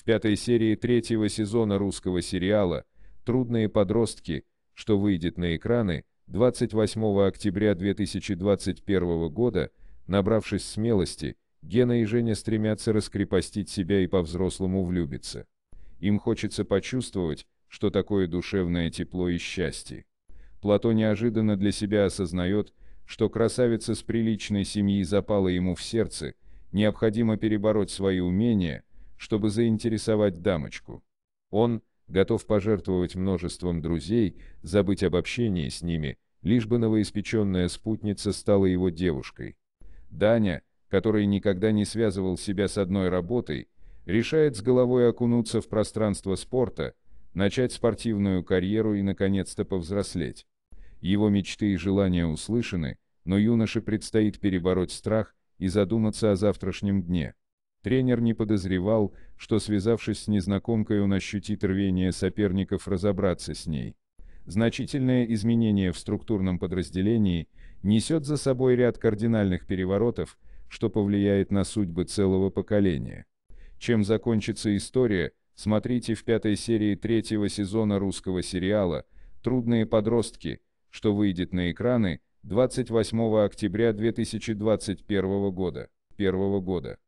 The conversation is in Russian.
В пятой серии третьего сезона русского сериала «Трудные подростки», что выйдет на экраны 28 октября 2021 года, набравшись смелости, Гена и Женя стремятся раскрепостить себя и по-взрослому влюбиться. Им хочется почувствовать, что такое душевное тепло и счастье. Плато неожиданно для себя осознает, что красавица с приличной семьи запала ему в сердце, необходимо перебороть свои умения – чтобы заинтересовать дамочку. Он готов пожертвовать множеством друзей, забыть об общении с ними, лишь бы новоиспеченная спутница стала его девушкой. Даня, который никогда не связывал себя с одной работой, решает с головой окунуться в пространство спорта, начать спортивную карьеру и наконец-то повзрослеть. Его мечты и желания услышаны, но юноше предстоит перебороть страх и задуматься о завтрашнем дне. Тренер не подозревал, что связавшись с незнакомкой он ощутит рвение соперников разобраться с ней. Значительное изменение в структурном подразделении несет за собой ряд кардинальных переворотов, что повлияет на судьбы целого поколения. Чем закончится история, смотрите в пятой серии третьего сезона русского сериала «Трудные подростки», что выйдет на экраны 28 октября 2021 года. 1 года.